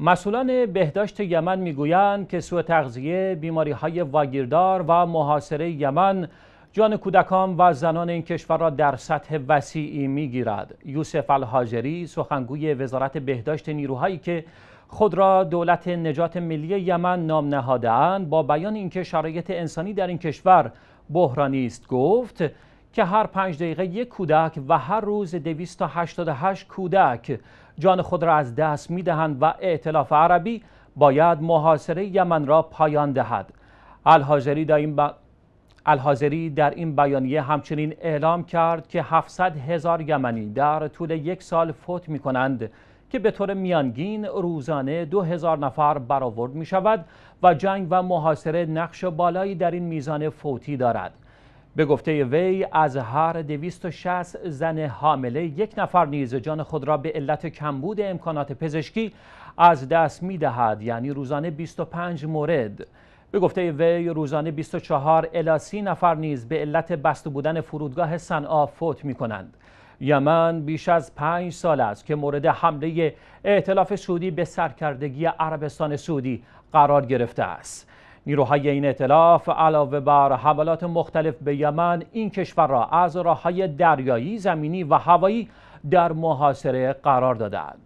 مسئولان بهداشت یمن میگویند که سوء تغذیه، بیماری های واگیردار و محاصره یمن جان کودکان و زنان این کشور را در سطح وسیعی میگیرد. یوسف الحاجری سخنگوی وزارت بهداشت نیروهایی که خود را دولت نجات ملی یمن نام نهادهاند با بیان اینکه شرایط انسانی در این کشور بحرانی است گفت که هر پنج دقیقه یک کودک و هر روز 288 کودک جان خود را از دست می دهند و اعتلاف عربی باید محاصره یمن را پایان دهد الحاضری در این, ب... در این بیانیه همچنین اعلام کرد که 700 هزار یمنی در طول یک سال فوت می کنند که به طور میانگین روزانه 2000 نفر برآورد می شود و جنگ و محاصره نقش بالایی در این میزان فوتی دارد به گفته وی از هر 260 زن حامله یک نفر نیز جان خود را به علت کمبود امکانات پزشکی از دست می دهد یعنی روزانه 25 مورد به گفته وی روزانه 24 الی 30 نفر نیز به علت بسته بودن فرودگاه صنعا فوت می کنند یمن بیش از پنج سال است که مورد حمله ائتلاف سعودی به سرکردگی عربستان سعودی قرار گرفته است نیروهای این اطلاف علاوه بر حملات مختلف به یمن این کشور را از راههای دریایی، زمینی و هوایی در محاصره قرار دادند.